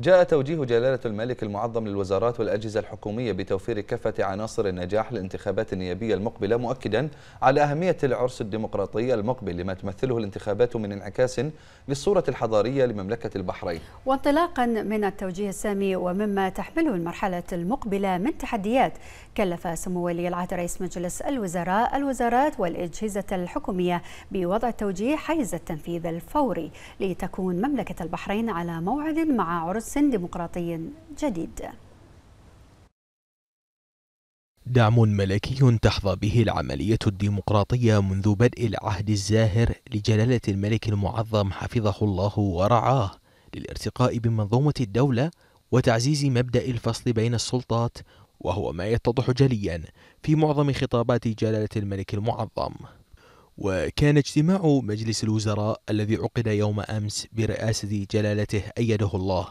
جاء توجيه جلالة الملك المعظم للوزارات والأجهزة الحكومية بتوفير كافة عناصر النجاح للانتخابات النيابية المقبلة مؤكدا على أهمية العرس الديمقراطي المقبل لما تمثله الانتخابات من انعكاس للصورة الحضارية لمملكة البحرين وانطلاقا من التوجيه السامي ومما تحمله المرحلة المقبلة من تحديات كلف سمو ولي العهد رئيس مجلس الوزراء الوزارات والأجهزة الحكومية بوضع التوجيه حيز التنفيذ الفوري لتكون مملكة البحرين على موعد مع عرس رأس ديمقراطي جديد دعم ملكي تحظى به العملية الديمقراطية منذ بدء العهد الزاهر لجلالة الملك المعظم حفظه الله ورعاه للارتقاء بمنظومة الدولة وتعزيز مبدأ الفصل بين السلطات وهو ما يتضح جليا في معظم خطابات جلالة الملك المعظم وكان اجتماع مجلس الوزراء الذي عقد يوم أمس برئاسة جلالته أيده الله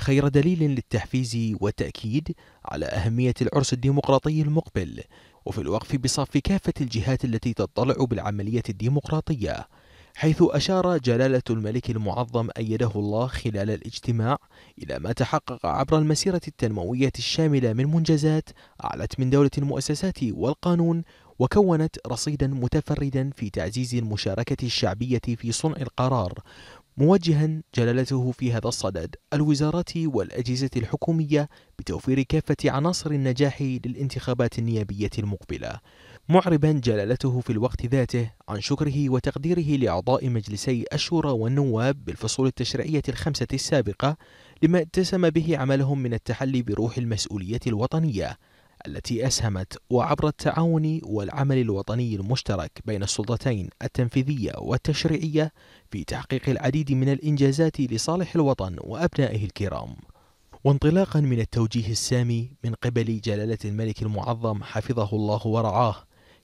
خير دليل للتحفيز والتأكيد على أهمية العرس الديمقراطي المقبل وفي الوقف بصف كافة الجهات التي تطلع بالعملية الديمقراطية حيث أشار جلالة الملك المعظم أيده الله خلال الاجتماع إلى ما تحقق عبر المسيرة التنموية الشاملة من منجزات أعلت من دولة المؤسسات والقانون وكونت رصيدا متفردا في تعزيز المشاركة الشعبية في صنع القرار موجها جلالته في هذا الصدد الوزارات والأجهزة الحكومية بتوفير كافة عناصر النجاح للانتخابات النيابية المقبلة معربا جلالته في الوقت ذاته عن شكره وتقديره لأعضاء مجلسي الشورى والنواب بالفصول التشريعية الخمسة السابقة لما اتسم به عملهم من التحلي بروح المسؤولية الوطنية التي أسهمت وعبر التعاون والعمل الوطني المشترك بين السلطتين التنفيذية والتشريعية في تحقيق العديد من الإنجازات لصالح الوطن وأبنائه الكرام وانطلاقا من التوجيه السامي من قبل جلالة الملك المعظم حفظه الله ورعاه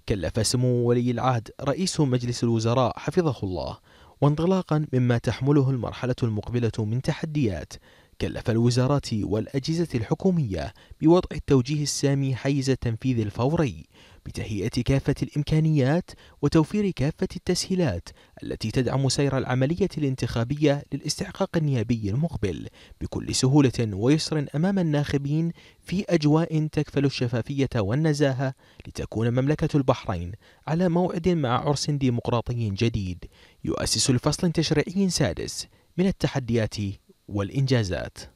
كلف سمو ولي العهد رئيس مجلس الوزراء حفظه الله وانطلاقا مما تحمله المرحلة المقبلة من تحديات كلف الوزارات والأجهزة الحكومية بوضع التوجيه السامي حيز التنفيذ الفوري بتهيئة كافة الإمكانيات وتوفير كافة التسهيلات التي تدعم سير العملية الانتخابية للاستحقاق النيابي المقبل بكل سهولة ويسر أمام الناخبين في أجواء تكفل الشفافية والنزاهة لتكون مملكة البحرين على موعد مع عرس ديمقراطي جديد يؤسس الفصل تشريعي سادس من التحديات والإنجازات